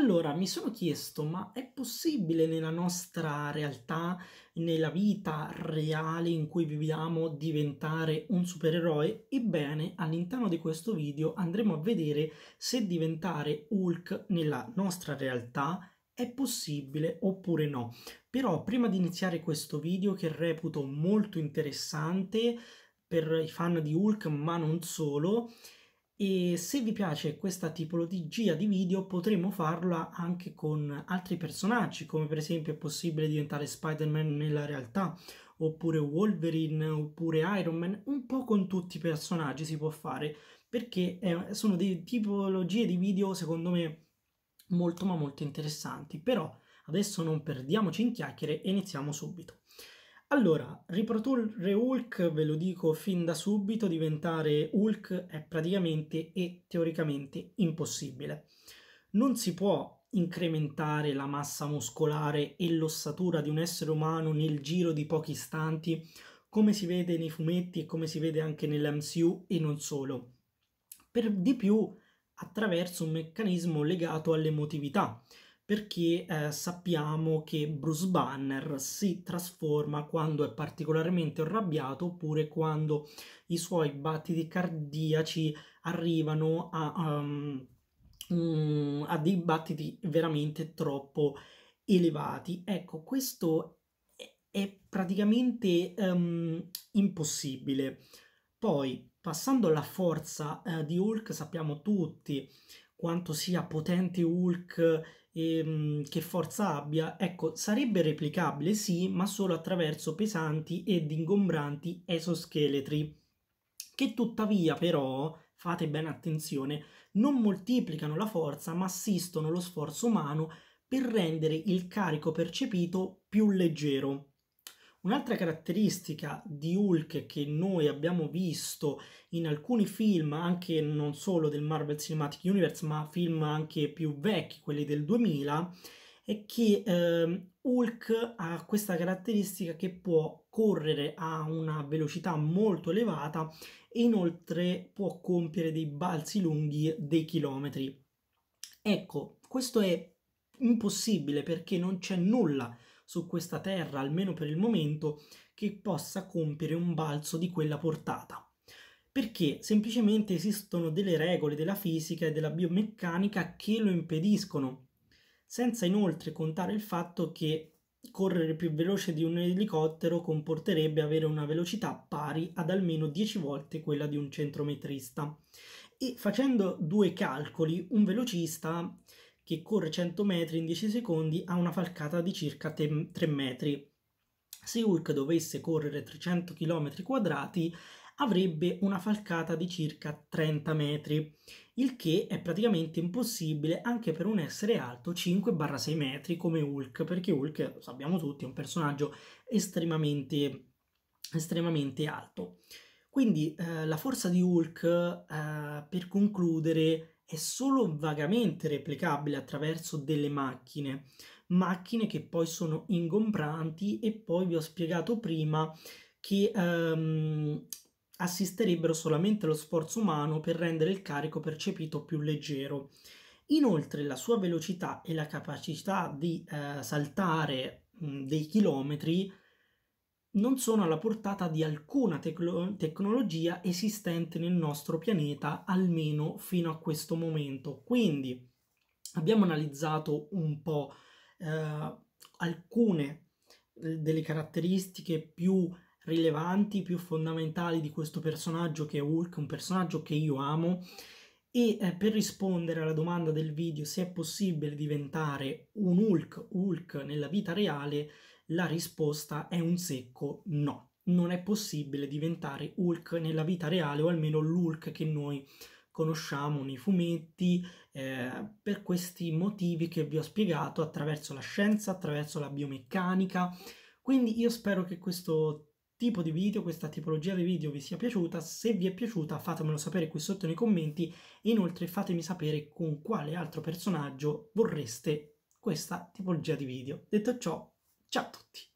Allora, mi sono chiesto, ma è possibile nella nostra realtà, nella vita reale in cui viviamo, diventare un supereroe? Ebbene, all'interno di questo video andremo a vedere se diventare Hulk nella nostra realtà è possibile oppure no. Però prima di iniziare questo video, che reputo molto interessante per i fan di Hulk, ma non solo, e se vi piace questa tipologia di video potremmo farla anche con altri personaggi come per esempio è possibile diventare Spider-Man nella realtà oppure Wolverine oppure Iron Man un po' con tutti i personaggi si può fare perché è, eh, sono delle tipologie di video secondo me molto ma molto interessanti però adesso non perdiamoci in chiacchiere e iniziamo subito allora, riprodurre Hulk, ve lo dico fin da subito, diventare Hulk è praticamente e teoricamente impossibile. Non si può incrementare la massa muscolare e l'ossatura di un essere umano nel giro di pochi istanti, come si vede nei fumetti e come si vede anche nell'MCU e non solo. Per di più attraverso un meccanismo legato all'emotività perché eh, sappiamo che Bruce Banner si trasforma quando è particolarmente arrabbiato oppure quando i suoi battiti cardiaci arrivano a, um, um, a dei battiti veramente troppo elevati. Ecco, questo è praticamente um, impossibile. Poi Passando alla forza eh, di Hulk, sappiamo tutti quanto sia potente Hulk e mh, mm, che forza abbia. Ecco, sarebbe replicabile sì, ma solo attraverso pesanti ed ingombranti esoscheletri, che tuttavia però, fate bene attenzione, non moltiplicano la forza ma assistono lo sforzo umano per rendere il carico percepito più leggero. Un'altra caratteristica di Hulk che noi abbiamo visto in alcuni film, anche non solo del Marvel Cinematic Universe, ma film anche più vecchi, quelli del 2000, è che eh, Hulk ha questa caratteristica che può correre a una velocità molto elevata e inoltre può compiere dei balzi lunghi dei chilometri. Ecco, questo è impossibile perché non c'è nulla su questa terra, almeno per il momento, che possa compiere un balzo di quella portata. Perché semplicemente esistono delle regole della fisica e della biomeccanica che lo impediscono, senza inoltre contare il fatto che correre più veloce di un elicottero comporterebbe avere una velocità pari ad almeno 10 volte quella di un centrometrista. E facendo due calcoli, un velocista che corre 100 metri in 10 secondi ha una falcata di circa 3 metri. Se Hulk dovesse correre 300 km quadrati avrebbe una falcata di circa 30 metri, il che è praticamente impossibile anche per un essere alto 5-6 metri come Hulk, perché Hulk, lo sappiamo tutti, è un personaggio estremamente, estremamente alto. Quindi eh, la forza di Hulk, eh, per concludere, è solo vagamente replicabile attraverso delle macchine, macchine che poi sono ingombranti e poi vi ho spiegato prima che um, assisterebbero solamente allo sforzo umano per rendere il carico percepito più leggero. Inoltre la sua velocità e la capacità di uh, saltare mh, dei chilometri non sono alla portata di alcuna tecno- tecnologia esistente nel nostro pianeta, almeno fino a questo momento. Quindi abbiamo analizzato un po' eh, alcune eh, delle caratteristiche più rilevanti, più fondamentali di questo personaggio che è Hulk, un personaggio che io amo e eh, per rispondere alla domanda del video se è possibile diventare un Hulk Hulk nella vita reale, la risposta è un secco no. Non è possibile diventare Hulk nella vita reale o almeno l'Hulk che noi conosciamo nei fumetti eh, per questi motivi che vi ho spiegato attraverso la scienza, attraverso la biomeccanica. Quindi io spero che questo tipo di video, questa tipologia di video vi sia piaciuta. Se vi è piaciuta fatemelo sapere qui sotto nei commenti e inoltre fatemi sapere con quale altro personaggio vorreste questa tipologia di video. Detto ciò, ciao a tutti!